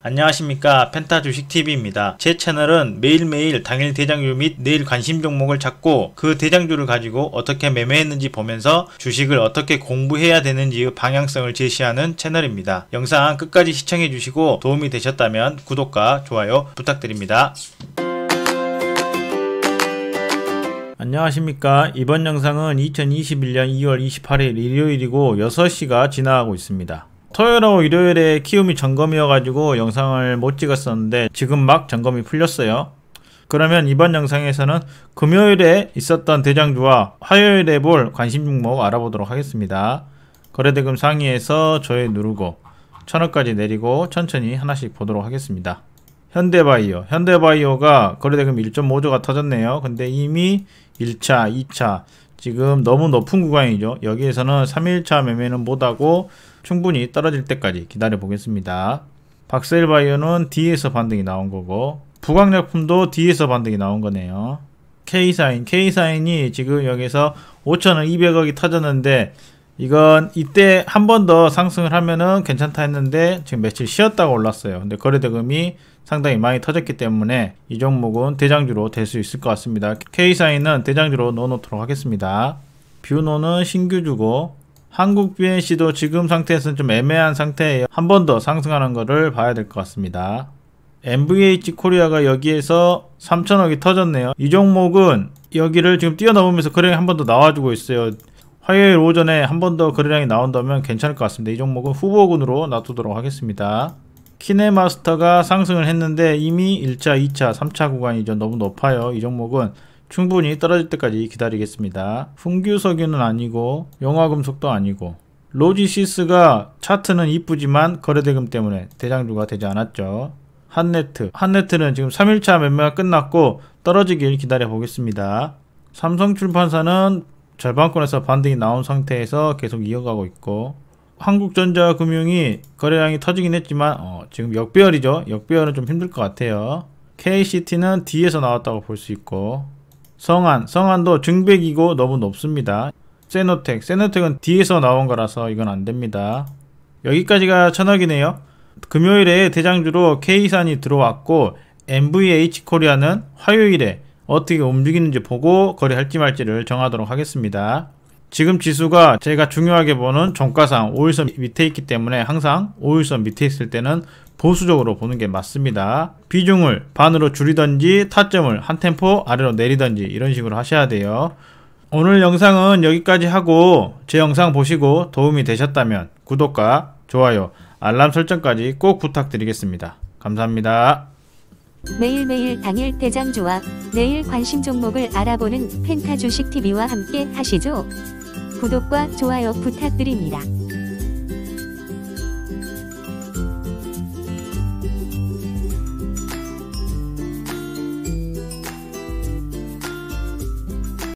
안녕하십니까 펜타주식TV입니다. 제 채널은 매일매일 당일 대장주 및 내일 관심 종목을 찾고 그 대장주를 가지고 어떻게 매매했는지 보면서 주식을 어떻게 공부해야 되는지의 방향성을 제시하는 채널입니다. 영상 끝까지 시청해주시고 도움이 되셨다면 구독과 좋아요 부탁드립니다. 안녕하십니까 이번 영상은 2021년 2월 28일 일요일이고 6시가 지나가고 있습니다. 토요일하고 일요일에 키움이 점검이어가지고 영상을 못 찍었었는데 지금 막 점검이 풀렸어요. 그러면 이번 영상에서는 금요일에 있었던 대장주와 화요일에 볼 관심 종목 알아보도록 하겠습니다. 거래대금 상위에서 저의 누르고 천억까지 내리고 천천히 하나씩 보도록 하겠습니다. 현대바이오. 현대바이오가 거래대금 1.5조가 터졌네요. 근데 이미 1차, 2차 지금 너무 높은 구간이죠. 여기에서는 3일차 매매는 못하고 충분히 떨어질 때까지 기다려 보겠습니다. 박셀바이오는 D에서 반등이 나온 거고 부각약품도 D에서 반등이 나온 거네요. K사인, K사인이 지금 여기서 5,200억이 천원 터졌는데 이건 이때 한 번 더 상승을 하면은 괜찮다 했는데 지금 며칠 쉬었다가 올랐어요. 근데 거래대금이 상당히 많이 터졌기 때문에 이 종목은 대장주로 될 수 있을 것 같습니다. K사인은 대장주로 넣어놓도록 하겠습니다. 뷰노는 신규주고 한국 BNC도 지금 상태에서는 좀 애매한 상태예요한 번 더 상승하는 것을 봐야 될 것 같습니다. MVH 코리아가 여기에서 3천억이 터졌네요. 이 종목은 여기를 지금 뛰어넘으면서 거래량이 한 번 더 나와주고 있어요. 화요일 오전에 한 번 더 거래량이 나온다면 괜찮을 것 같습니다. 이 종목은 후보군으로 놔두도록 하겠습니다. 키네마스터가 상승을 했는데 이미 1차, 2차, 3차 구간이 좀 너무 높아요. 이 종목은 충분히 떨어질 때까지 기다리겠습니다. 풍규석유는 아니고 용화금속도 아니고 로지시스가 차트는 이쁘지만 거래대금 때문에 대장주가 되지 않았죠. 한네트 한네트는 지금 3일차 매매가 끝났고 떨어지길 기다려 보겠습니다. 삼성출판사는 절반권에서 반등이 나온 상태에서 계속 이어가고 있고 한국전자금융이 거래량이 터지긴 했지만 어, 지금 역배열이죠. 역배열은 좀 힘들 것 같아요. KCT는 D에서 나왔다고 볼 수 있고 성안성안도 증백이고 너무 높습니다. 세노텍, 세노텍은 뒤에서 나온 거라서 이건 안됩니다. 여기까지가 천억이네요. 금요일에 대장주로 K산이 들어왔고 MVH 코리아는 화요일에 어떻게 움직이는지 보고 거래할지 말지를 정하도록 하겠습니다. 지금 지수가 제가 중요하게 보는 종가상 5일선 밑에 있기 때문에 항상 5일선 밑에 있을 때는 보수적으로 보는 게 맞습니다. 비중을 반으로 줄이든지 타점을 한 템포 아래로 내리든지 이런 식으로 하셔야 돼요. 오늘 영상은 여기까지 하고 제 영상 보시고 도움이 되셨다면 구독과 좋아요, 알람 설정까지 꼭 부탁드리겠습니다. 감사합니다. 매일매일 당일 대장 조합, 내일 관심 종목을 알아보는 펜타 주식TV와 함께 하시죠. 구독과 좋아요 부탁드립니다.